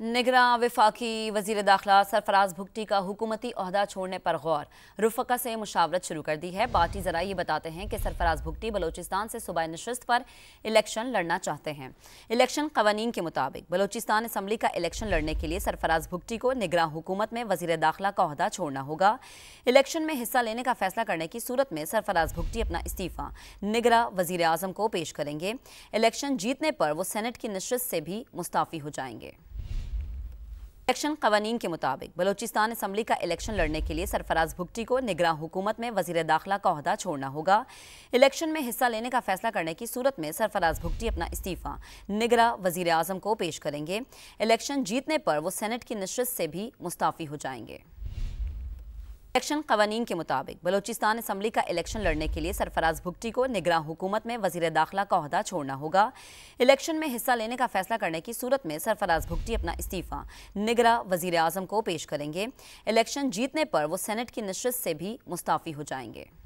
निगरा विफाकी वजीर दाखिला सरफराज भुगटी का हुकूमती अहदा छोड़ने पर गौर रुफका से मुशावरत शुरू कर दी है पार्टी जरा ये बताते हैं कि सरफराज भुगटी बलोचिस्तान से सुबह नशस्त पर इलेक्शन लड़ना चाहते हैं इलेक्शन कवानीन के मुताबिक बलोचिस्तान असम्बली का इलेक्शन लड़ने के लिए सरफराज भुगटी को निगरा हुकूमत में वजीर दाखिला का अहदा छोड़ना होगा इलेक्शन में हिस्सा लेने का फैसला करने की सूरत में सरफराज भुगटी अपना इस्तीफा निगरा वजीर अजम को पेश करेंगे इलेक्शन जीतने पर वो सेनेट की नशस्त से भी मुस्ताफ़ी हो जाएंगे इलेक्शन कवानीन के मुताबिक बलोचिस्तान असम्बली का इलेक्शन लड़ने के लिए सरफराज भुगटी को निगरान हुकूमत में वजीर दाखिला का अहदा छोड़ना होगा इलेक्शन में हिस्सा लेने का फैसला करने की सूरत में सरफराज भुगटी अपना इस्तीफा निगरा वजीर अजम को पेश करेंगे इलेक्शन जीतने पर वो सेनेट की नशस्त से भी मुस्ताफ़ी हो जाएंगे इलेक्शन कवानीन के मुताबिक बलोचिस्तान असम्बली का इलेक्शन लड़ने के लिए सरफराज भुगटी को निगरान हुकूमत में वजीर दाखिला का अहदा छोड़ना होगा इलेक्शन में हिस्सा लेने का फैसला करने की सूरत में सरफराज भुगटी अपना इस्तीफा निगरा वजीर अजम को पेश करेंगे इलेक्शन जीतने पर वो सेनेट की नशस्त से भी मुस्ताफ़ी हो जाएंगे